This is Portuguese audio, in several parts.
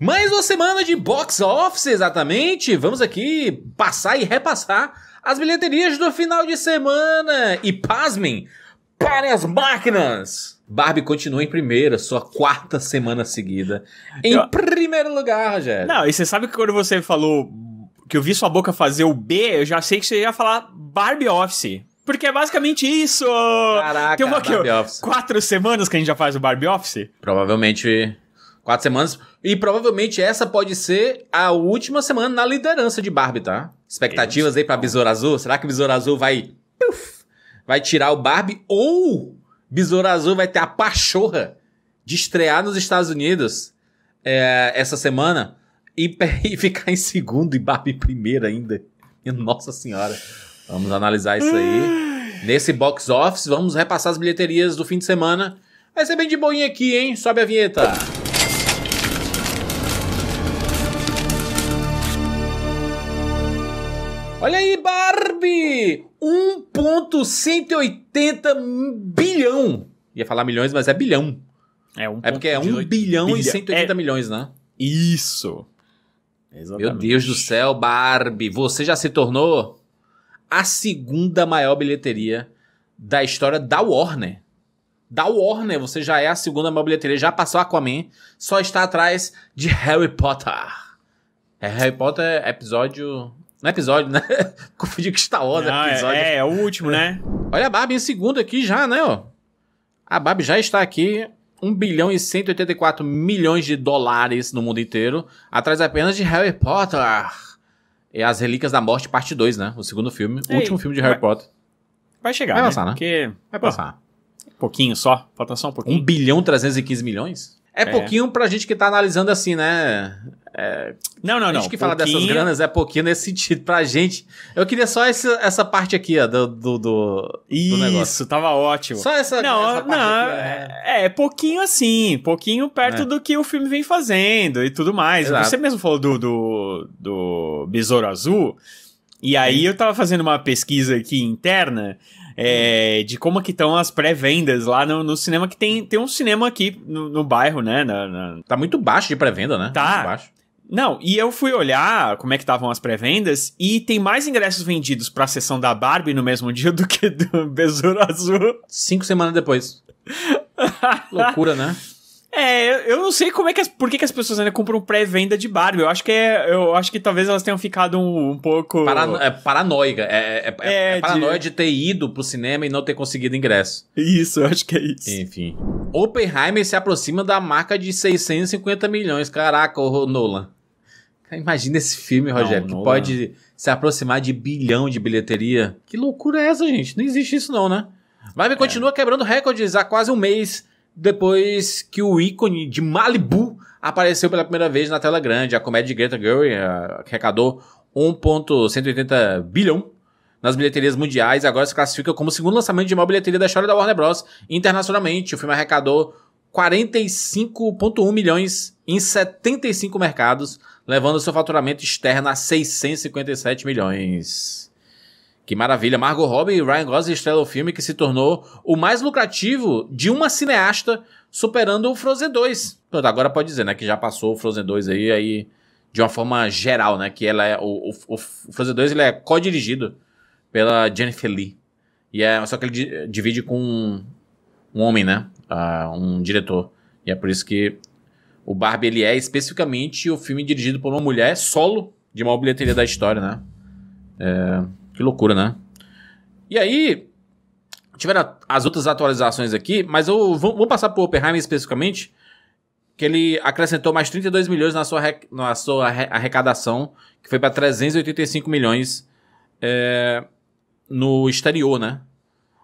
Mais uma semana de box office, exatamente. Vamos aqui passar e repassar as bilheterias do final de semana. E pasmem, parem as máquinas! Barbie continua em primeira, sua quarta semana seguida. Em eu... primeiro lugar, Rogério. Não, e você sabe que quando você falou que eu vi sua boca fazer o B, eu já sei que você ia falar Barbie Office. Porque é basicamente isso! Caraca, Tem uma, Barbie que, Office. Quatro semanas que a gente já faz o Barbie Office? Provavelmente Quatro semanas. E provavelmente essa pode ser a última semana na liderança de Barbie, tá? Expectativas aí pra Besouro Azul. Será que o Besouro Azul vai. vai tirar o Barbie? Ou Besouro Azul vai ter a pachorra de estrear nos Estados Unidos é, essa semana e, e ficar em segundo e Barbie em primeiro ainda? Nossa Senhora. Vamos analisar isso aí. Nesse box office, vamos repassar as bilheterias do fim de semana. Vai ser bem de boinha aqui, hein? Sobe a vinheta. Olha aí, Barbie! 1,180 bilhão. Ia falar milhões, mas é bilhão. É, um é porque é 1 bilhão, bilhão e 180 é... milhões, né? Isso. Exatamente. Meu Deus do céu, Barbie, você já se tornou a segunda maior bilheteria da história da Warner. Da Warner, você já é a segunda maior bilheteria, já passou Aquaman, só está atrás de Harry Potter. É Harry Potter episódio não é episódio, né? Confundi com Star Wars, Não, né? ah, é, episódio. É, é o último, né? Olha a Barbie em segundo aqui já, né, ó. A Barbie já está aqui. 1 bilhão e 184 milhões de dólares no mundo inteiro, atrás apenas de Harry Potter. e As Relíquias da Morte, parte 2, né? O segundo filme, Ei, o último filme de Harry vai, Potter. Vai chegar, vai né? Passar, né? Porque... Vai passar. Um pouquinho só, falta só um pouquinho. 1 bilhão e 315 milhões? É, é pouquinho pra gente que tá analisando assim, né? É, não, não, não. A gente que pouquinho. fala dessas granas é pouquinho nesse sentido. Pra gente. Eu queria só essa, essa parte aqui, ó, do, do, do Isso, do negócio. tava ótimo. Só essa, não, essa parte não, aqui, é, é... é... pouquinho assim, pouquinho perto é. do que o filme vem fazendo e tudo mais. Exato. Você mesmo falou do, do, do Besouro Azul. E aí eu tava fazendo uma pesquisa aqui interna é, de como que estão as pré-vendas lá no, no, cinema, que tem, tem um cinema aqui no, no bairro, né? Na, na... Tá muito baixo de pré-venda, né? Tá. Muito baixo. Não, e eu fui olhar como é que estavam as pré-vendas e tem mais ingressos vendidos para a sessão da Barbie no mesmo dia do que do Besouro Azul. Cinco semanas depois. Loucura, né? É, eu não sei como é que as, por que, que as pessoas ainda compram pré-venda de Barbie. Eu acho que é, eu acho que talvez elas tenham ficado um, um pouco Parano, é, paranoica, é, é, é, é paranoia de... de ter ido pro cinema e não ter conseguido ingresso. Isso, eu acho que é isso. Enfim, Oppenheimer se aproxima da marca de 650 milhões. Caraca, o Nolan. Imagina esse filme, Rogério, não, que pode se aproximar de bilhão de bilheteria. Que loucura é essa, gente? Não existe isso não, né? Vai é. continua quebrando recordes há quase um mês depois que o ícone de Malibu apareceu pela primeira vez na tela grande. A comédia de Greta Gerwig arrecadou 1,180 bilhão nas bilheterias mundiais agora se classifica como o segundo lançamento de maior bilheteria da história da Warner Bros. internacionalmente. O filme arrecadou 45,1 milhões em 75 mercados, levando seu faturamento externo a 657 milhões. Que maravilha. Margot Robbie e Ryan Gosling estrelam o filme que se tornou o mais lucrativo de uma cineasta, superando o Frozen 2. Pronto, agora pode dizer, né? Que já passou o Frozen 2 aí, aí de uma forma geral, né? Que ela é, o, o, o Frozen 2 ele é co-dirigido pela Jennifer Lee. E é, só que ele divide com um, um homem, né? Uh, um diretor. E é por isso que o Barbie ele é especificamente o filme dirigido por uma mulher solo de uma bilheteria da história, né? É, que loucura, né? E aí, tiveram as outras atualizações aqui, mas eu vou, vou passar por Oppenheimer especificamente, que ele acrescentou mais 32 milhões na sua, na sua arrecadação, que foi para 385 milhões é, no exterior, né?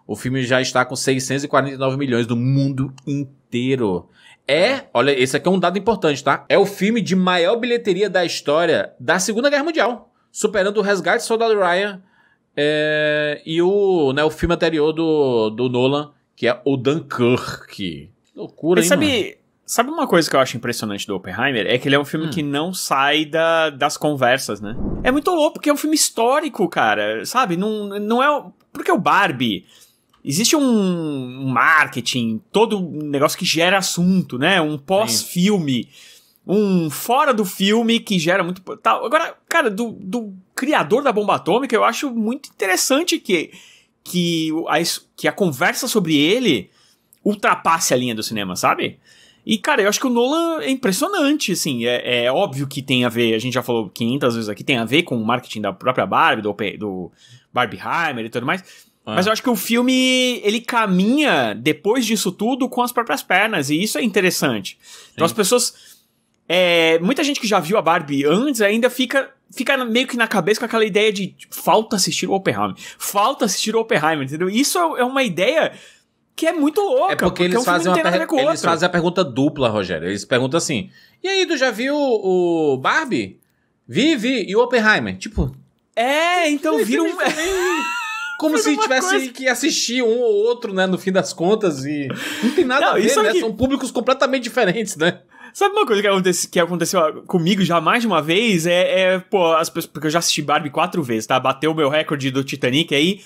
O filme já está com 649 milhões do mundo inteiro. É, olha, esse aqui é um dado importante, tá? É o filme de maior bilheteria da história da Segunda Guerra Mundial, superando o Resgate Soldado Ryan é, e o, né, o filme anterior do, do Nolan, que é o Dunkirk. Loucura, hein, sabe, mano? sabe uma coisa que eu acho impressionante do Oppenheimer? É que ele é um filme hum. que não sai da, das conversas, né? É muito louco, porque é um filme histórico, cara. Sabe? Não, não é. Porque o Barbie. Existe um marketing, todo um negócio que gera assunto, né? Um pós-filme, um fora do filme que gera muito. Tal. Agora, cara, do, do criador da bomba atômica, eu acho muito interessante que, que, a, que a conversa sobre ele ultrapasse a linha do cinema, sabe? E, cara, eu acho que o Nolan é impressionante, assim. É, é, óbvio que tem a ver, a gente já falou 500 vezes aqui, tem a ver com o marketing da própria Barbie, do, do Barbieheimer e tudo mais. É. Mas eu acho que o filme, ele caminha, depois disso tudo, com as próprias pernas. E isso é interessante. Então, Sim. Então as pessoas... É, muita gente que já viu a Barbie antes ainda fica fica meio que na cabeça com aquela ideia de tipo, falta assistir o Oppenheimer. Falta assistir o Oppenheimer, entendeu? Isso é, é uma ideia que é muito louca. É porque, eles, é fazem uma a pergunta dupla, Rogério. Eles perguntam assim: E aí, tu já viu o Barbie? Vi, vi. E o Oppenheimer? Tipo. É, então viram Como se tivesse coisa. que assistir um ou outro, né? No fim das contas. E não tem nada não, a ver, é né? Aqui... São públicos completamente diferentes, né? Sabe uma coisa que, acontece, que aconteceu ah, comigo já mais de uma vez? É, é pô, as pessoas, porque eu já assisti Barbie quatro vezes, tá? Bateu o meu recorde do Titanic aí,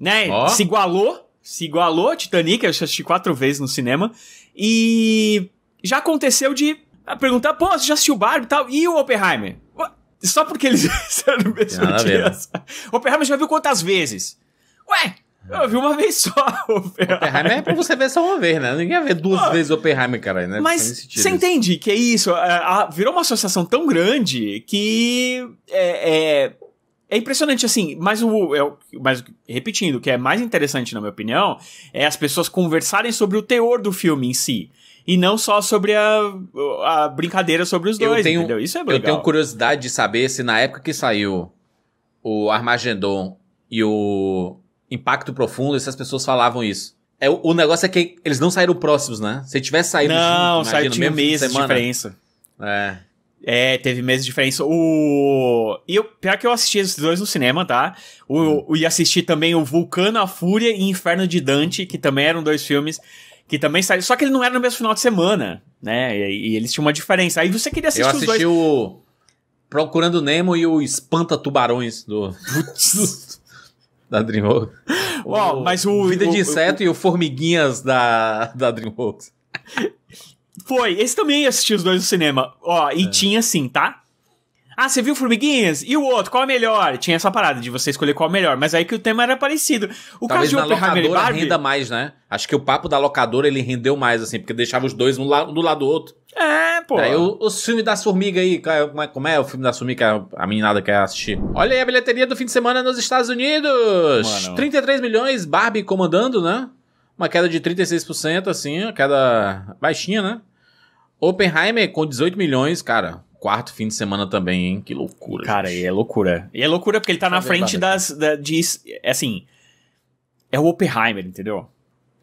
né? Oh. Se igualou, se igualou Titanic, eu assisti quatro vezes no cinema. E já aconteceu de ah, perguntar, pô, você já assistiu Barbie e tal? E o Oppenheimer? Só porque eles disseram no mesmo dia. Né? Oppenheimer já viu quantas vezes? Ué, eu vi uma vez só o Oppenheimer. Oppenheimer é pra você ver só uma vez, né? Ninguém ver duas vezes o Oppenheimer, caralho, né? Mas você entende que é isso. É, a, virou uma associação tão grande que é, é, é impressionante, assim. Mas, o, é, mas, repetindo, o que é mais interessante, na minha opinião, é as pessoas conversarem sobre o teor do filme em si e não só sobre a, a brincadeira sobre os dois, eu tenho, entendeu? Isso é legal. Eu tenho curiosidade de saber se na época que saiu o Armagedon e o impacto profundo, essas pessoas falavam isso. É, o, negócio é que eles não saíram próximos, né? Se tivesse saído Não, junto, saiu tinha meses de diferença. É. É, teve meses de diferença. O. E eu, pior que eu assisti esses dois no cinema, tá? O, hum. e assisti também o Vulcano, a Fúria e Inferno de Dante, que também eram dois filmes que também saíram. Só que ele não era no mesmo final de semana, né? E, e eles tinham uma diferença. Aí você queria assistir eu os dois. Eu assisti o Procurando Nemo e o Espanta Tubarões do. Putz. Da DreamWorks. Uau, o, mas o. Vida o, de Inseto o, e o Formiguinhas da, da DreamWorks. Foi, esse também assisti os dois no cinema. Ó, e é. tinha sim, tá? Ah, você viu Formiguinhas? E o outro, qual é melhor? Tinha essa parada de você escolher qual é melhor, mas aí que o tema era parecido. O Talvez caso de locadora Barbie... renda mais, né? Acho que o papo da locadora ele rendeu mais, assim, porque deixava os dois um, la um do lado do outro. É, pô. o, os filmes das formigas aí, é como é, como é, o filme da Formiga? que a meninada quer assistir? Olha aí a bilheteria do fim de semana nos Estados Unidos! Mano. 33 milhões, Barbie comandando, né? Uma queda de 36%, assim, uma queda baixinha, né? Oppenheimer com 18 milhões, cara. Quarto fim de semana também, hein? Que loucura. Cara, gente. e é loucura. E é loucura porque ele tá na frente é das. É. Da, de, assim. É o Oppenheimer, entendeu?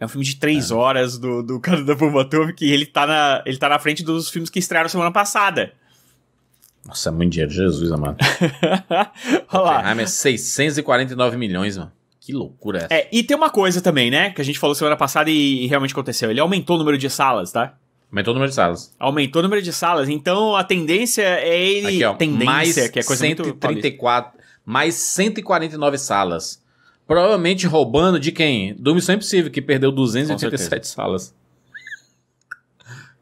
É um filme de três é. horas do, do cara da bomba que ele tá, na, ele tá na frente dos filmes que estrearam semana passada. Nossa, é muito dinheiro, Jesus, amado. Olha lá. é 649 milhões, mano. Que loucura essa. É, e tem uma coisa também, né? Que a gente falou semana passada e, e realmente aconteceu. Ele aumentou o número de salas, tá? Aumentou o número de salas. Aumentou o número de salas. Então a tendência é ele. Aqui, ó, tendência, mais que é coisa 134, muito mais 149 salas. Provavelmente roubando de quem? Do Missão Impossível, que perdeu 287 salas.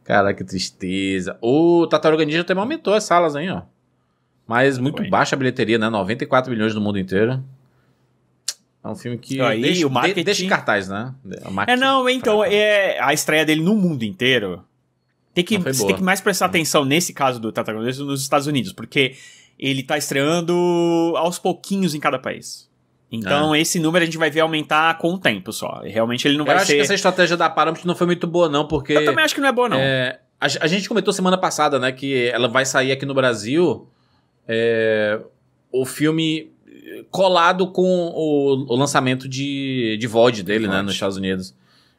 Cara, que tristeza. O Tataruga Ninja também aumentou as salas aí, ó. Mas muito Foi. baixa a bilheteria, né? 94 milhões no mundo inteiro. É um filme que aí, deixa, o marketing... deixa cartaz, né? É, não, então, é a estreia dele no mundo inteiro. Tem que, você tem que mais prestar uhum. atenção nesse caso do Tataruga Ninja nos Estados Unidos, porque ele tá estreando aos pouquinhos em cada país. Então, é. esse número a gente vai ver aumentar com o tempo só. Realmente ele não eu vai ser. Eu acho que essa estratégia da Paramount não foi muito boa, não, porque. Eu também acho que não é boa, não. É, a, a, gente comentou semana passada, né, que ela vai sair aqui no Brasil é, o filme colado com o, o lançamento de, de VOD dele, né, nos Estados Unidos.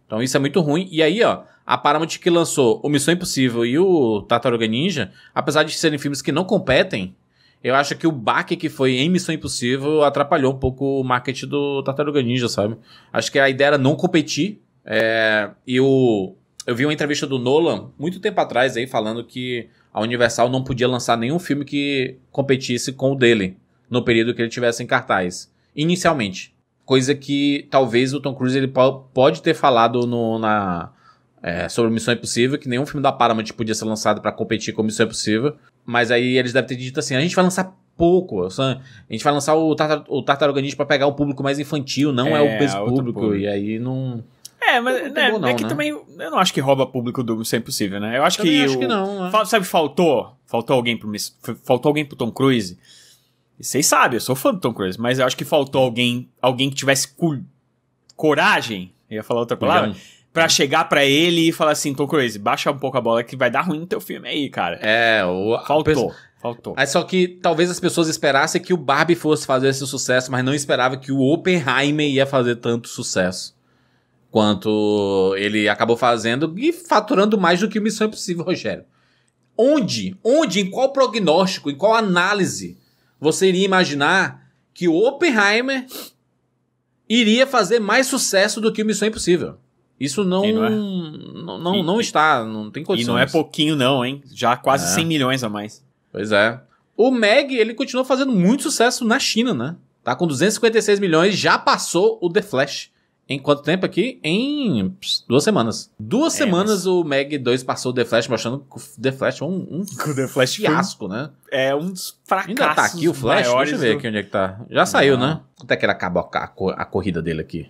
Então isso é muito ruim. E aí, ó, a Paramount que lançou o Missão Impossível e o Tartaruga Ninja, apesar de serem filmes que não competem, eu acho que o baque que foi em Missão Impossível atrapalhou um pouco o marketing do Tartaruga Ninja, sabe? Acho que a ideia era não competir. É, e o, eu vi uma entrevista do Nolan muito tempo atrás aí falando que a Universal não podia lançar nenhum filme que competisse com o dele no período que ele tivesse em cartaz, inicialmente. Coisa que talvez o Tom Cruise ele pode ter falado no, na, é, sobre Missão Impossível, que nenhum filme da Paramount podia ser lançado para competir com Missão Impossível. Mas aí eles devem ter dito assim: a gente vai lançar pouco. A gente vai lançar o, tartar, o Tartaruga para pra pegar o público mais infantil, não é, é o peso é público, público. E aí não. É, mas não né, é não, é que né? também. Eu não acho que rouba público do sempre é possível, né? Eu acho também que. Acho o, que não, né? Sabe, faltou? Faltou alguém pro. Faltou alguém pro Tom Cruise. E vocês sabem, eu sou fã do Tom Cruise, mas eu acho que faltou alguém. Alguém que tivesse cu, coragem. ia falar outra palavra para chegar para ele e falar assim, Tom Cruise, baixa um pouco a bola que vai dar ruim no teu filme aí, cara. É, o... Faltou. Faltou. Aí só que talvez as pessoas esperassem que o Barbie fosse fazer esse sucesso, mas não esperava que o Oppenheimer ia fazer tanto sucesso. Quanto ele acabou fazendo e faturando mais do que Missão Impossível, Rogério. Onde, onde, em qual prognóstico, em qual análise você iria imaginar que o Oppenheimer iria fazer mais sucesso do que Missão Impossível? Isso não não, é. não, não, e, não, está, não tem condições. E não é pouquinho não, hein? Já quase é. 100 milhões a mais. Pois é. O Meg, ele continua fazendo muito sucesso na China, né? Tá com 256 milhões, já passou o The Flash. Em quanto tempo aqui? Em duas semanas. Duas é, semanas mas... o Meg 2 passou o The Flash, mostrando que o The Flash é um, um The Flash fiasco, foi... né? É um dos fracassos Ainda tá aqui o Flash? Deixa eu ver do... aqui onde é que tá. Já Não. saiu, né? Quanto é que era acabar a, a, corrida dele aqui?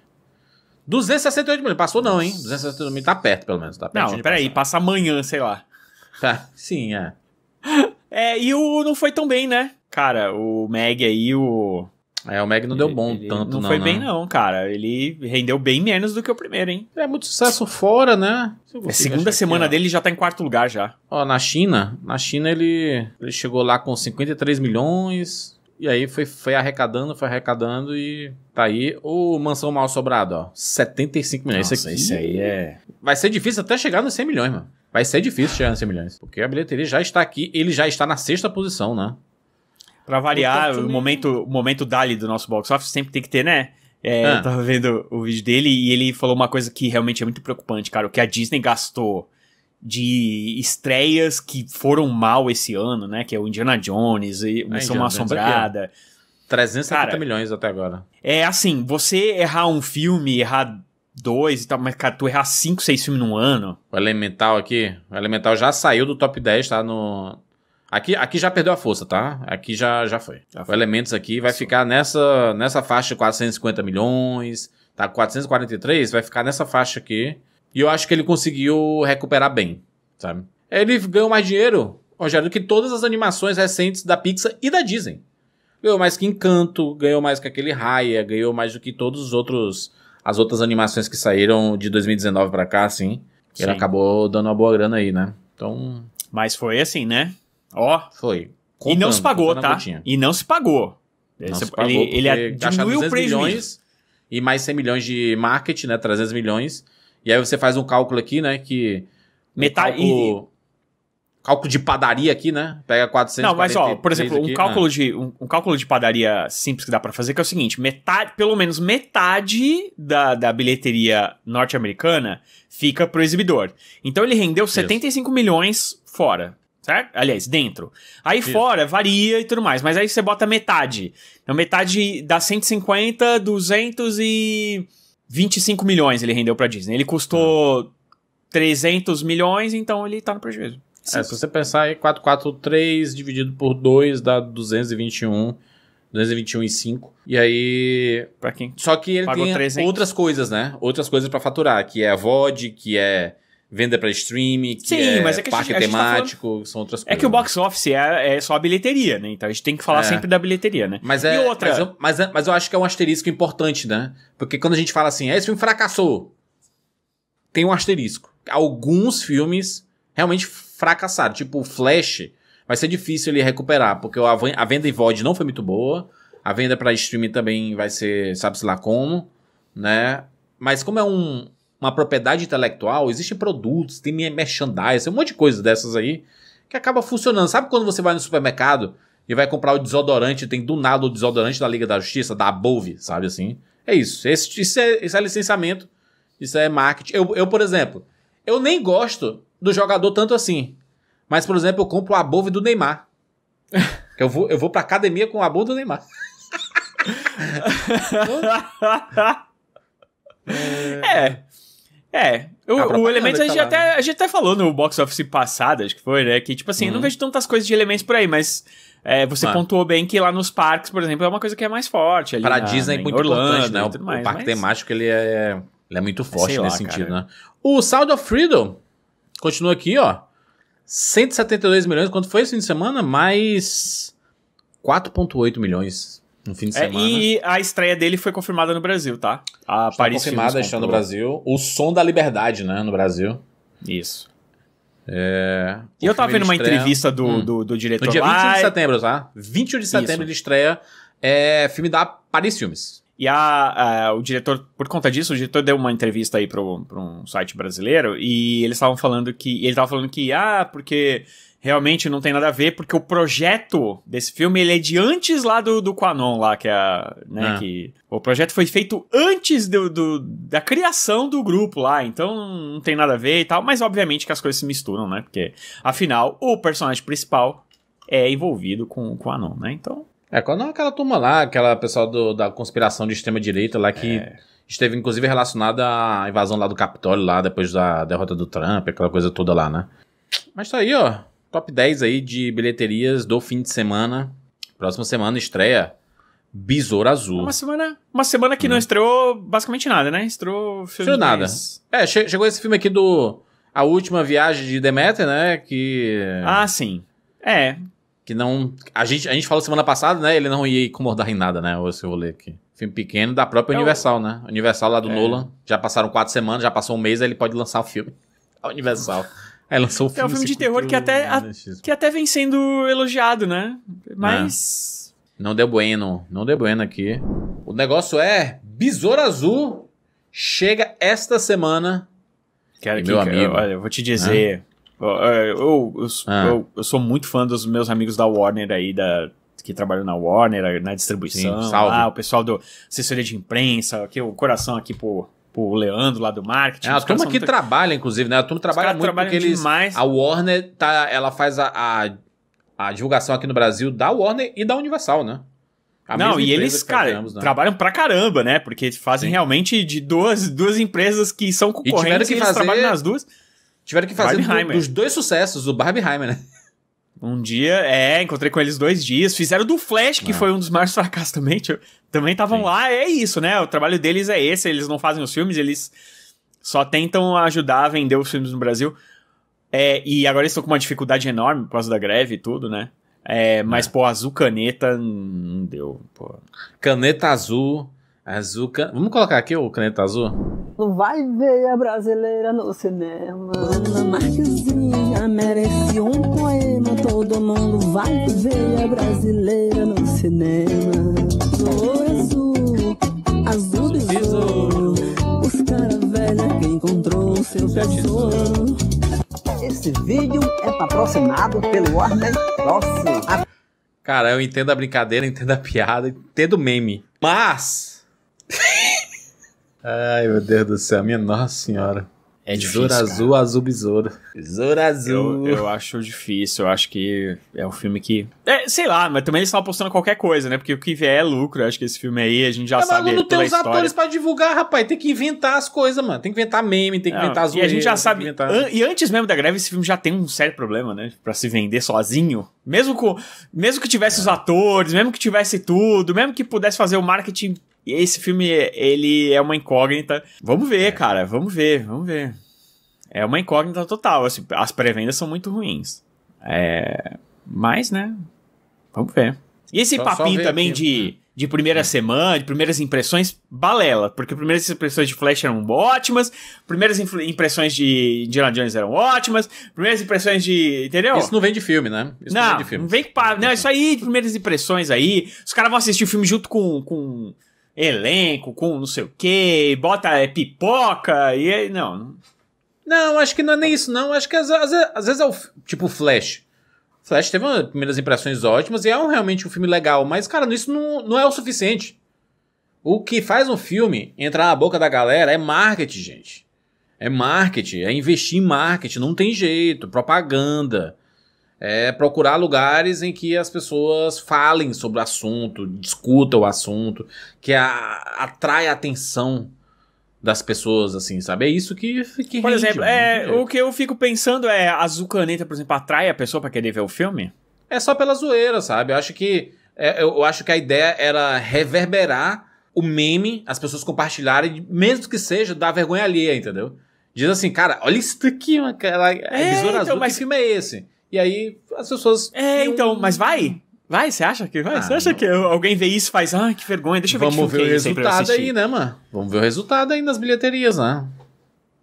268 milhões. Passou não, hein? 268 milhões tá perto, pelo menos. Tá perto não, peraí. Passa amanhã, sei lá. Tá, sim, é. é, e o não foi tão bem, né? Cara, o Meg aí, o... É, o Meg não deu bom tanto não. Não foi bem né? não, cara. Ele rendeu bem menos do que o primeiro, hein? É muito sucesso fora, né? É, segunda semana aqui, é. dele já tá em quarto lugar já. Ó, na China, na China ele, ele chegou lá com 53 milhões, e aí foi, foi arrecadando, foi arrecadando e tá aí o Mansão Mal Sobrado, ó. 75 milhões. Nossa, isso aqui... aí é. Vai ser difícil até chegar nos 100 milhões, mano. Vai ser difícil chegar nos 100 milhões. Porque a bilheteria já está aqui, ele já está na sexta posição, né? Pra variar, o momento, o momento Dali do nosso box office sempre tem que ter, né? É, ah. Eu tava vendo o vídeo dele e ele falou uma coisa que realmente é muito preocupante, cara. O que a Disney gastou de estreias que foram mal esse ano, né? Que é o Indiana Jones, e Missão é, Indiana Assombrada. é 370 cara, milhões até agora. É assim, você errar um filme, errar dois e tal, mas cara, tu errar cinco, seis filmes num ano. O Elemental aqui, o Elemental já saiu do top 10, tá? No, Aqui, aqui já perdeu a força, tá? Aqui já, já foi. Já foi. O Elementos aqui vai Sim. ficar nessa, nessa faixa de 450 milhões, tá? 443 vai ficar nessa faixa aqui. E eu acho que ele conseguiu recuperar bem, sabe? Ele ganhou mais dinheiro, Rogério, do que todas as animações recentes da Pixar e da Disney. Ganhou mais que Encanto, ganhou mais que aquele Raya, ganhou mais do que todos os outros as outras animações que saíram de 2019 para cá, assim. Sim. Ele acabou dando uma boa grana aí, né? Então, mas foi assim, né? Ó, foi. Contando, e não se pagou, tá? E não se pagou. Não se pagou ele, ele diminuiu o prejuízo. Milhões, e mais 100 milhões de marketing, né? 300 milhões. E aí você faz um cálculo aqui, né? Que. Metade. Um cálculo, e... cálculo, de padaria aqui, né? Pega 400 Não, mas ó, por exemplo, um, cálculo ah. de, um, um, cálculo de padaria simples que dá para fazer que é o seguinte: metade, pelo menos metade da, da bilheteria norte-americana fica pro exibidor. Então ele rendeu Isso. 75 milhões fora. Certo? Aliás, dentro. Aí Isso. fora varia e tudo mais, mas aí você bota metade. Então metade dá 150, 200 e. 25 milhões ele rendeu pra Disney. Ele custou uhum. 300 milhões, então ele tá no prejuízo. É, se você pensar aí, 443 dividido por 2 dá 221. 221,5. E aí. Pra quem? Só que ele Pagou tem 300. outras coisas, né? Outras coisas pra faturar, que é a VOD, que é venda para streaming, que Sim, é, mas é que parque gente, tá temático, tá falando... são outras coisas. É que o box office é, é só a bilheteria, né? Então a gente tem que falar é. sempre da bilheteria, né? Mas é, e outra... Mas eu, mas, é, mas eu acho que é um asterisco importante, né? Porque quando a gente fala assim, é, esse filme fracassou, tem um asterisco. Alguns filmes realmente fracassaram, tipo o Flash, vai ser difícil ele recuperar, porque a venda em VOD não foi muito boa, a venda para streaming também vai ser, sabe-se lá como, né? Mas como é um, uma propriedade intelectual, existem produtos, tem merchandising, um monte de coisa dessas aí que acaba funcionando. Sabe quando você vai no supermercado e vai comprar o desodorante, tem do nada o desodorante da Liga da Justiça, da Above, sabe assim? É isso. Esse, isso, é, isso é licenciamento, isso é marketing. Eu, eu, por exemplo, eu nem gosto do jogador tanto assim. Mas, por exemplo, eu compro a Above do Neymar. Eu vou, eu vou pra academia com a Above do Neymar. é. é. É, o, o a gente, até, a gente até falou no box office passado, acho que foi, né? Que, tipo assim, uhum. não vejo tantas coisas de Elementos por aí, mas é, você ah. pontuou bem que lá nos parques, por exemplo, é uma coisa que é mais forte. Ali pra na, Disney, né, muito Orlando, né? O, mais, o parque mas... temático, ele é, ele é muito forte lá, nesse sentido, cara. né? O Sound of Freedom continua aqui, ó. 172 milhões, quanto foi esse fim de semana? Mais 4,8 milhões. No fim de é, semana. É, e a estreia dele foi confirmada no Brasil, tá? A está Paris confirmada, Filmes está no Brasil. O Som da Liberdade, né, no Brasil. Isso. É, e eu tava vendo uma entrevista do, hum. do, do, diretor No dia lá, 21 de setembro, tá? 21 de setembro Isso. ele estreia é, filme da Paris Filmes. E a, a, o diretor, por conta disso, o diretor deu uma entrevista aí para um site brasileiro e eles estavam falando que. Ele tava falando que, ah, porque realmente não tem nada a ver, porque o projeto desse filme ele é de antes lá do, do Quanon, lá, que é a. Né, é. Que, o projeto foi feito antes do, do, da criação do grupo lá, então não tem nada a ver e tal, mas obviamente que as coisas se misturam, né? Porque, afinal, o personagem principal é envolvido com, com o Quanon, né? Então. É, quando é aquela turma lá, aquela pessoal do, da conspiração de extrema-direita lá que. É esteve inclusive relacionada à invasão lá do Capitólio, lá depois da derrota do Trump, aquela coisa toda lá, né? Mas tá aí, ó top 10 aí de bilheterias do fim de semana. Próxima semana estreia Besouro Azul. Uma semana, uma semana que hum. não uhum. estreou basicamente nada, né? Estreou filme. Estreou nada. É, che chegou esse filme aqui do A Última Viagem de Demeter, né? Que. Ah, sim. É. Que não. A gente, a gente falou semana passada, né? Ele não ia incomodar em nada, né? Esse rolê aqui. Filme pequeno da própria é Universal, né? Universal lá do é. Nolan. Já passaram quatro semanas, já passou um mês, aí ele pode lançar o filme. A Universal. É, lançou um filme. É um filme de terror que até, né, a, que até vem sendo elogiado, né? Mas. É. Não deu bueno. Não deu bueno aqui. O negócio é Besouro Azul chega esta semana. Quero meu que, amigo. Olha, eu vou te dizer. Né? Eu, eu, ah. eu, eu, sou muito fã dos meus amigos da Warner aí, da, que trabalham na Warner, na distribuição. Sim, salve. Lá, ah, o pessoal do assessoria de imprensa, aqui, o coração aqui, pô. Tipo, o Leandro lá do marketing. É, a turma que trabalha, inclusive, né? A turma trabalha muito porque eles... Demais. A Warner, tá, ela faz a, a, a, divulgação aqui no Brasil da Warner e da Universal, né? A não, e eles, cara, né? trabalham pra caramba, né? Porque fazem Sim. realmente de duas, duas empresas que são concorrentes e, tiveram que e fazer, trabalham nas duas. Tiveram que fazer do, dos dois sucessos, o Barbieheimer, né? Um dia, é, encontrei com eles dois dias. Fizeram do Flash, que ah. foi um dos mais fracassos também. Também estavam lá, é isso, né? O trabalho deles é esse, eles não fazem os filmes, eles só tentam ajudar a vender os filmes no Brasil. É, e agora eles estão com uma dificuldade enorme por causa da greve e tudo, né? É, mas, é. pô, azul caneta hum, não deu. Pô. Caneta azul Azul. Can... Vamos colocar aqui o caneta azul? Vai ver a brasileira no cinema. Ana Marquezinha merece um poema. Todo mundo vai ver a brasileira no cinema. azul, azul besouro. Os cara velha que encontrou o seu tesouro. Esse vídeo é patrocinado pelo Warner Bros. Cara, eu entendo a brincadeira, entendo a piada, entendo o meme. Mas Ai, meu Deus do céu, minha nossa senhora. É difícil. Besouro azul, azul besouro. Besouro azul. Eu, eu, acho difícil, eu acho que é um filme que. É, sei lá, mas também eles estão apostando qualquer coisa, né? Porque o que vier é lucro. Eu acho que esse filme aí a gente já é, sabe. Mas não tem os história. atores pra divulgar, rapaz. Tem que inventar as coisas, mano. Tem que inventar meme, tem que não, inventar as E a gente já sabe. Inventar... An e antes mesmo da greve, esse filme já tem um sério problema, né? Pra se vender sozinho. Mesmo, com, mesmo que tivesse é. os atores, mesmo que tivesse tudo, mesmo que pudesse fazer o marketing e esse filme, ele é uma incógnita. Vamos ver, é. cara, vamos ver, vamos ver. É uma incógnita total, assim, as pré-vendas são muito ruins. É... Mas, né, vamos ver. E esse só, papinho só também de, é. de primeira é. semana, de primeiras impressões, balela. Porque primeiras impressões de Flash eram ótimas, primeiras impressões de Indiana Jones eram ótimas, primeiras impressões de. Entendeu? Isso não vem de filme, né? Isso não, não vem de filme. Não vem Não, isso aí, de primeiras impressões aí. Os caras vão assistir o filme junto com. com elenco com não sei o que, bota é, pipoca e aí, não. Não, acho que não é nem isso, não. Acho que às, às, às vezes é o. Tipo Flash. Flash teve as primeiras impressões ótimas e é um, realmente um filme legal, mas, cara, isso não, não é o suficiente. O que faz um filme entrar na boca da galera é marketing, gente. É marketing, é investir em marketing, não tem jeito, propaganda é procurar lugares em que as pessoas falem sobre o assunto, discutam o assunto, que a, atrai a atenção das pessoas, assim, sabe? É isso que, que Por rende, exemplo, né? é, o que eu fico pensando é, a Zucaneta, por exemplo, atrai a pessoa para querer ver o filme? É só pela zoeira, sabe? Eu acho que é, eu acho que a ideia era reverberar o meme, as pessoas compartilharem, mesmo que seja da vergonha alheia, entendeu? Diz assim, cara, olha isso aqui, mano, cara, é, é então, azul, mas... que filme é esse? E aí as pessoas. É, então, mas vai? Vai, você acha que vai? Ah, acha não. que alguém vê isso e faz, ah, que vergonha, deixa eu Vamos ver Vamos ver o é resultado aí, né, mano? Vamos ver o resultado aí nas bilheterias, né?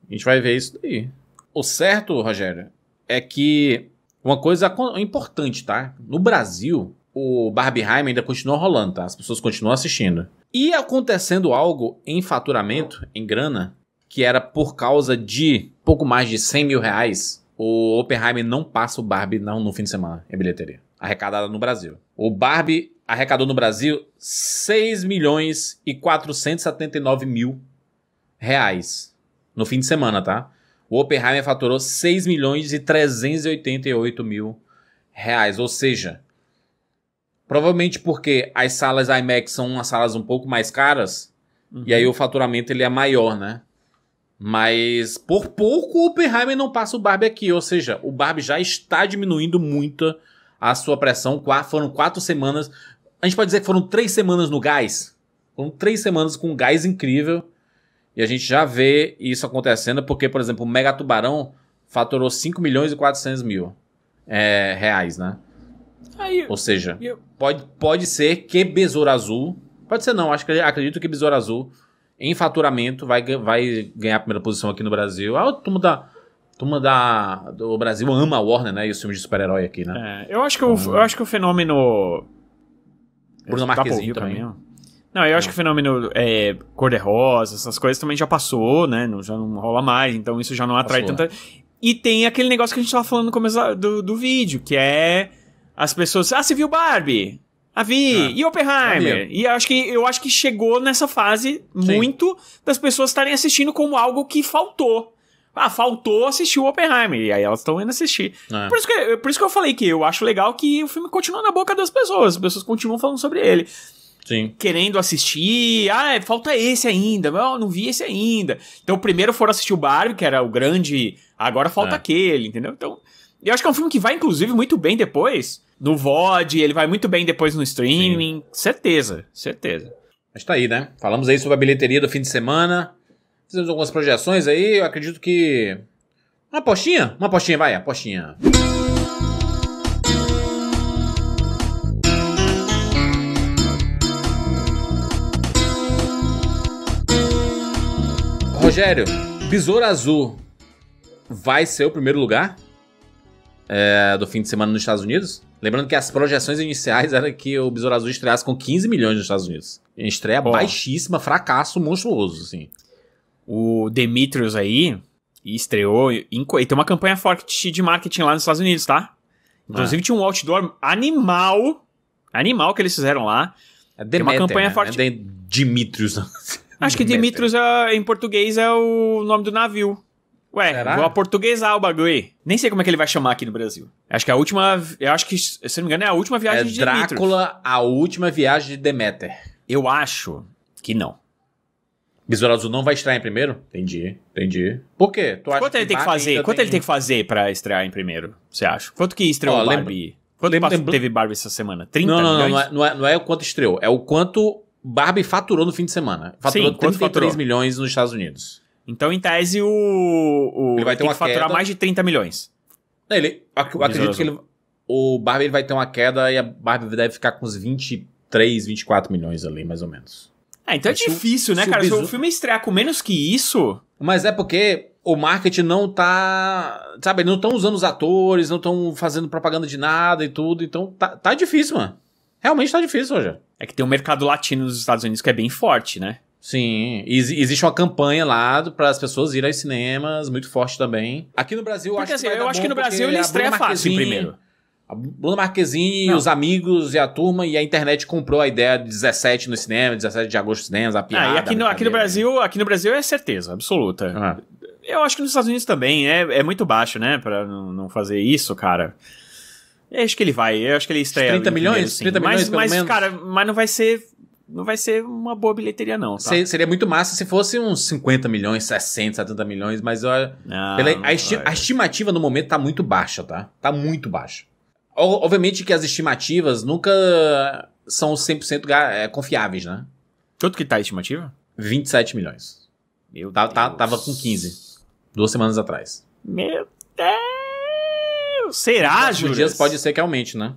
A gente vai ver isso daí. O certo, Rogério, é que uma coisa importante, tá? No Brasil, o Barbieheimer ainda continua rolando, tá? As pessoas continuam assistindo. E acontecendo algo em faturamento, em grana, que era por causa de pouco mais de 100 mil reais o Oppenheimer não passa o Barbie não, no fim de semana em bilheteria. Arrecadada no Brasil. O Barbie arrecadou no Brasil 6 milhões e 479 mil reais. No fim de semana, tá? O Oppenheimer faturou 6 milhões e 388 mil reais. Ou seja, provavelmente porque as salas IMAX são umas salas um pouco mais caras, uhum. e aí o faturamento ele é maior, né? Mas por pouco o Oppenheimer não passa o Barbie aqui, ou seja, o Barbie já está diminuindo muito a sua pressão. Foram quatro semanas. A gente pode dizer que foram três semanas no gás. Foram três semanas com um gás incrível. E a gente já vê isso acontecendo, porque, por exemplo, o Mega Tubarão faturou 5 milhões e 400 mil é, reais, né? Aí, ou seja, eu... pode, pode ser que Besouro Azul. Pode ser não, acho que acredito que Besouro Azul em faturamento, vai, vai ganhar a primeira posição aqui no Brasil. Ah, turma da. Turma da. do Brasil ama a Warner, né? E os filmes de super-herói aqui, né? É, eu, acho que o, então, eu acho que o fenômeno. Bruno Marquezinho tá também. também. Não, eu acho é. que o fenômeno é, cor-de-rosa, essas coisas também já passou, né? Não, já não rola mais, então isso já não atrai passou, tanta. Né? E tem aquele negócio que a gente tava falando no começo do, do vídeo, que é as pessoas. Ah, você viu Barbie? Avi ah, e Oppenheimer. Sabia. E acho que, eu acho que chegou nessa fase Sim. muito das pessoas estarem assistindo como algo que faltou. Ah, faltou assistir o Oppenheimer. E aí elas estão indo assistir. É. Por, isso que, por isso que eu falei que eu acho legal que o filme continua na boca das pessoas. As pessoas continuam falando sobre ele. Sim. querendo assistir. Ah, falta esse ainda. Não, não vi esse ainda. Então, primeiro foram assistir o Barbie, que era o grande. Agora falta é. aquele, entendeu? Então, eu acho que é um filme que vai, inclusive, muito bem depois no VOD, ele vai muito bem depois no streaming. Sim. Certeza, certeza. Mas tá aí, né? Falamos aí sobre a bilheteria do fim de semana. Fizemos algumas projeções aí, eu acredito que. Uma apostinha? Uma apostinha, vai, apostinha. Rogério, Besouro Azul vai ser o primeiro lugar é, do fim de semana nos Estados Unidos? Lembrando que as projeções iniciais eram que o Besouro Azul estreasse com 15 milhões nos Estados Unidos. Estreia baixíssima, fracasso monstruoso, assim. O Demetrius aí estreou e, e tem uma campanha forte de marketing lá nos Estados Unidos, tá? Inclusive ah. tinha um outdoor animal, animal que eles fizeram lá. É Demeter, tem uma campanha né? forte. É Acho que Demetrius é, em português é o nome do navio. Ué, Será? vou aportuguesar o bagulho. Nem sei como é que ele vai chamar aqui no Brasil. Acho que é a última. Eu acho que, se não me engano, é a última viagem é de Demeter. Drácula, a última viagem de Demeter. Eu acho que não. Besouro Azul não vai estrear em primeiro? Entendi, entendi. Por quê? Tu acha quanto que ele tem que fazer? Quanto tem... ele tem que fazer pra estrear em primeiro, você acha? Quanto que estreou oh, lembra... Barbie? Quanto lembra... Passou, teve Barbie essa semana? 30 não, não, não, não é, não, é, não é o quanto estreou, é o quanto Barbie faturou no fim de semana. Faturou Sim, 33 faturou? milhões nos Estados Unidos. Então, em tese, o. o ele vai ter uma que faturar queda. mais de 30 milhões. Ele, ac acredito que ele, o Barbie ele vai ter uma queda e a Barbie deve ficar com uns 23, 24 milhões ali, mais ou menos. Ah, então é difícil, né, cara? Se o filme estrear com menos que isso. Mas é porque o marketing não tá. Sabe, não estão usando os atores, não estão fazendo propaganda de nada e tudo. Então tá, tá difícil, mano. Realmente tá difícil, hoje. É que tem um mercado latino nos Estados Unidos que é bem forte, né? Sim, Ex existe uma campanha lá para as pessoas irem aos cinemas, muito forte também. Aqui no Brasil, porque, acho assim, que eu acho que no Brasil ele estreia fácil primeiro. A Bruna Marquezine, Não. os amigos e a turma, e a internet comprou a ideia de 17 no cinema, 17 de agosto no cinema a piada. Ah, e aqui no, aqui no Brasil, aqui no Brasil é certeza absoluta. Ah. Eu acho que nos Estados Unidos também é, é muito baixo, né, para não fazer isso, cara. Eu acho que ele vai, eu acho que ele estreia. 30 milhões? Primeiro, sim. 30 mas, milhões, mas, menos. cara, mas não vai ser não vai ser uma boa bilheteria, não. Tá? Seria muito massa se fosse uns 50 milhões, 60, 70 milhões, mas olha. Não, pela, a, esti a, estimativa no momento tá muito baixa, tá? Tá muito baixa. Obviamente que as estimativas nunca são 100% é, confiáveis, né? Quanto que tá a estimativa? 27 milhões. Meu tá, tá Deus. Tá, tava com 15. Duas semanas atrás. Meu Deus! Será, Júlio? dias pode ser que aumente, né?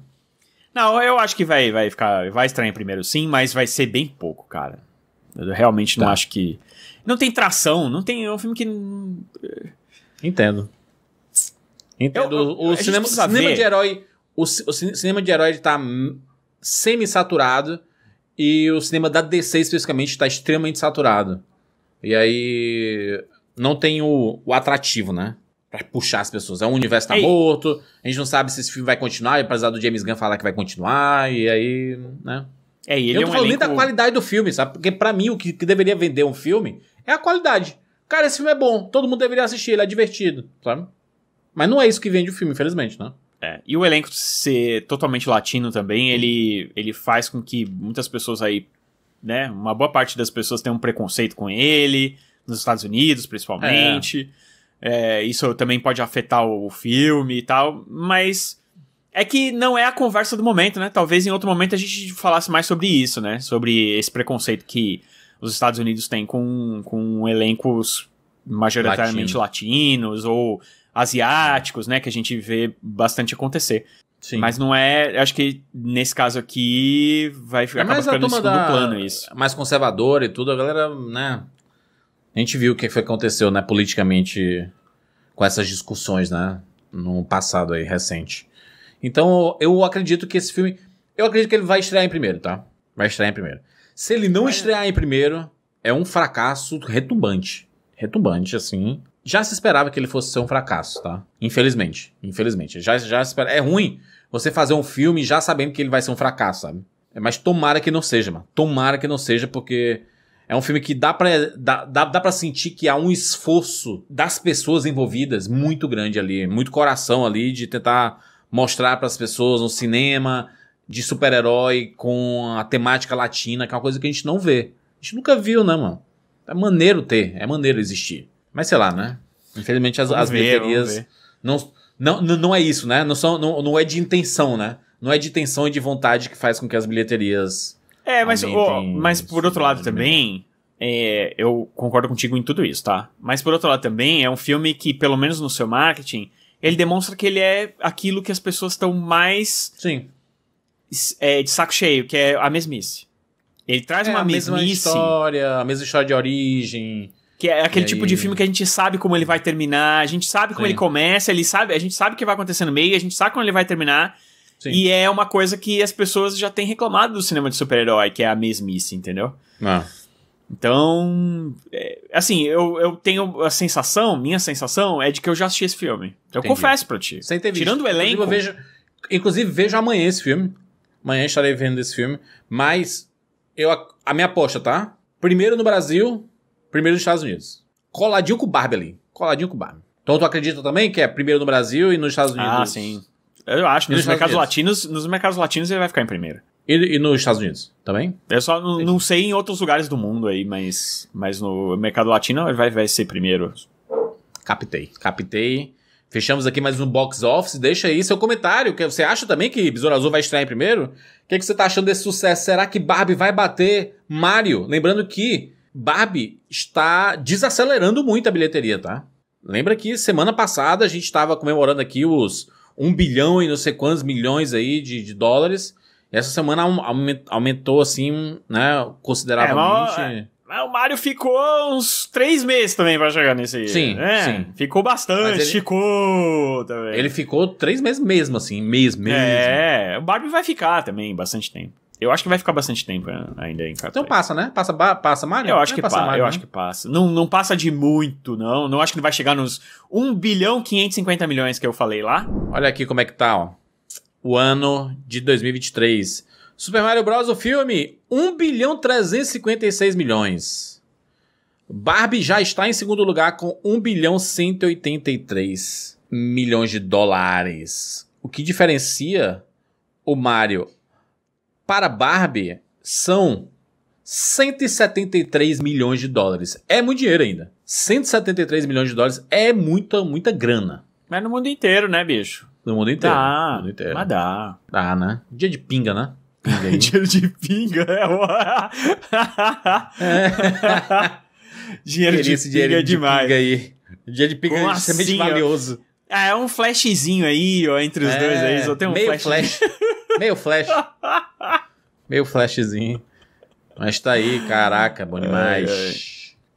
Não, eu acho que vai, vai ficar. Vai estranhar primeiro sim, mas vai ser bem pouco, cara. Eu realmente tá. não acho que. Não tem tração, não tem. É um filme que. É. Entendo. Entendo. Eu, eu, o cinema, cinema ver. de herói. O, o, cinema de herói tá semi-saturado. E o cinema da DC especificamente está extremamente saturado. E aí. Não tem o, o atrativo, né? pra puxar as pessoas. É um universo tá Ei. morto, a gente não sabe se esse filme vai continuar, e apesar do James Gunn falar que vai continuar, e aí, né? É, ele Eu é tô é um falando elenco... nem da qualidade do filme, sabe? Porque para mim o que, que, deveria vender um filme é a qualidade. Cara, esse filme é bom, todo mundo deveria assistir, ele é divertido, sabe? Mas não é isso que vende o filme, infelizmente, né? É, e o elenco ser totalmente latino também, ele, ele faz com que muitas pessoas aí, né? Uma boa parte das pessoas tem um preconceito com ele, nos Estados Unidos principalmente. É é, isso também pode afetar o filme e tal, mas é que não é a conversa do momento, né? Talvez em outro momento a gente falasse mais sobre isso, né? Sobre esse preconceito que os Estados Unidos têm com, com elencos majoritariamente Latino. latinos ou asiáticos, né? Que a gente vê bastante acontecer. Sim. Mas não é. Acho que nesse caso aqui vai ficar é mais ficando em segundo da, plano isso. Mais conservador e tudo, a galera, né? A gente viu o que foi aconteceu, né, politicamente com essas discussões, né, no passado aí recente. Então, eu acredito que esse filme, eu acredito que ele vai estrear em primeiro, tá? Vai estrear em primeiro. Se ele não vai. estrear em primeiro, é um fracasso retumbante. Retumbante, assim. Já se esperava que ele fosse ser um fracasso, tá? Infelizmente. Infelizmente. Já, já se É ruim você fazer um filme já sabendo que ele vai ser um fracasso, sabe? Mas tomara que não seja, mano. Tomara que não seja, porque é um filme que dá para dá, dá, dá pra sentir que há um esforço das pessoas envolvidas muito grande ali, muito coração ali de tentar mostrar para as pessoas um cinema de super-herói com a temática latina, que é uma coisa que a gente não vê. A gente nunca viu, né, mano? É maneiro ter, é maneiro existir. Mas sei lá, né? Infelizmente as, as bilheterias não, não, não é isso, né? Não, são, não, não é de intenção, né? Não é de intenção e de vontade que faz com que as bilheterias é, mas, mas por outro lado né? também, é, eu concordo contigo em tudo isso, tá? Mas por outro lado também, é um filme que, pelo menos no seu marketing, ele demonstra que ele é aquilo que as pessoas estão mais. Sim. É, de saco cheio, que é a mesmice. Ele traz é, uma a mesmice, mesma história, a mesma história de origem. Que é aquele tipo de filme que a gente sabe como ele vai terminar, a gente sabe como Sim. ele começa, ele sabe, a gente sabe o que vai acontecer no meio, a gente sabe como ele vai terminar. Sim. E é uma coisa que as pessoas já têm reclamado do cinema de super-herói, que é a mesmice, entendeu? Ah. Então, é, assim, eu, eu tenho a sensação, minha sensação é de que eu já assisti esse filme. Então, eu Entendi. confesso pra ti. Sem ter visto. Tirando o elenco. Inclusive, vejo, inclusive, vejo amanhã esse filme. Amanhã estarei vendo esse filme. Mas, eu, a, a minha aposta, tá? Primeiro no Brasil, primeiro nos Estados Unidos. Coladinho com o Barbie ali. Coladinho com o Barbie. Então tu acredita também que é primeiro no Brasil e nos Estados ah, Unidos? Ah, sim. Eu acho, nos, nos mercados Unidos. latinos, nos mercados latinos ele vai ficar em primeiro. E, e nos Estados Unidos também? Eu só não, não sei em outros lugares do mundo aí, mas, mas no mercado latino ele vai, vai ser primeiro. Captei, captei. Fechamos aqui mais um box office. Deixa aí seu comentário. Que você acha também que Besouro Azul vai estrear em primeiro? O que, que você tá achando desse sucesso? Será que Barbie vai bater Mario? Lembrando que Barbie está desacelerando muito a bilheteria, tá? Lembra que semana passada a gente estava comemorando aqui os um bilhão e não sei quantos milhões aí de, de dólares. E essa semana aumentou, assim, né, consideravelmente. É, mas, é, o Mario ficou uns três meses também pra jogar nesse aí. Sim, é, sim. Ficou bastante, ele, ficou também. Ele ficou três meses mesmo, assim, mês mesmo. É, o Barbie vai ficar também bastante tempo. Eu acho que vai ficar bastante tempo né, ainda em cartaz. Então passa, né? Passa, passa Mario? Eu acho, que, é passa Mario, eu né? acho que passa. Não, não passa de muito, não. Não acho que vai chegar nos 1 bilhão 550 milhões que eu falei lá. Olha aqui como é que tá, ó. O ano de 2023. Super Mario Bros. o filme, 1 bilhão 356 milhões. Barbie já está em segundo lugar com 1 bilhão 183 milhões de dólares. O que diferencia o Mario para Barbie são 173 milhões de dólares. É muito dinheiro ainda. 173 milhões de dólares é muita, muita grana. Mas no mundo inteiro, né, bicho? No mundo inteiro. Dá, mundo inteiro. mas dá. Dá, né? Dia de pinga, né? Pinga Dinheiro de pinga. é. dinheiro de pinga é demais. De pinga aí. Dia de pinga é Como é extremamente assim, valioso. Ah, é um flashzinho aí, ó, entre os é, dois aí. Só tem um meio flash. flash. meio flash. Meio flashzinho. Mas tá aí, caraca, bom demais. Ai, ai.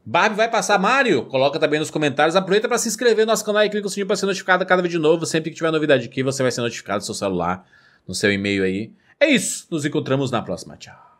Barbie vai passar Mario? Coloca também nos comentários. Aproveita para se inscrever no nosso canal e clica no sininho para ser notificado cada vídeo novo. Sempre que tiver novidade aqui, você vai ser notificado no seu celular, no seu e-mail aí. É isso. Nos encontramos na próxima. Tchau.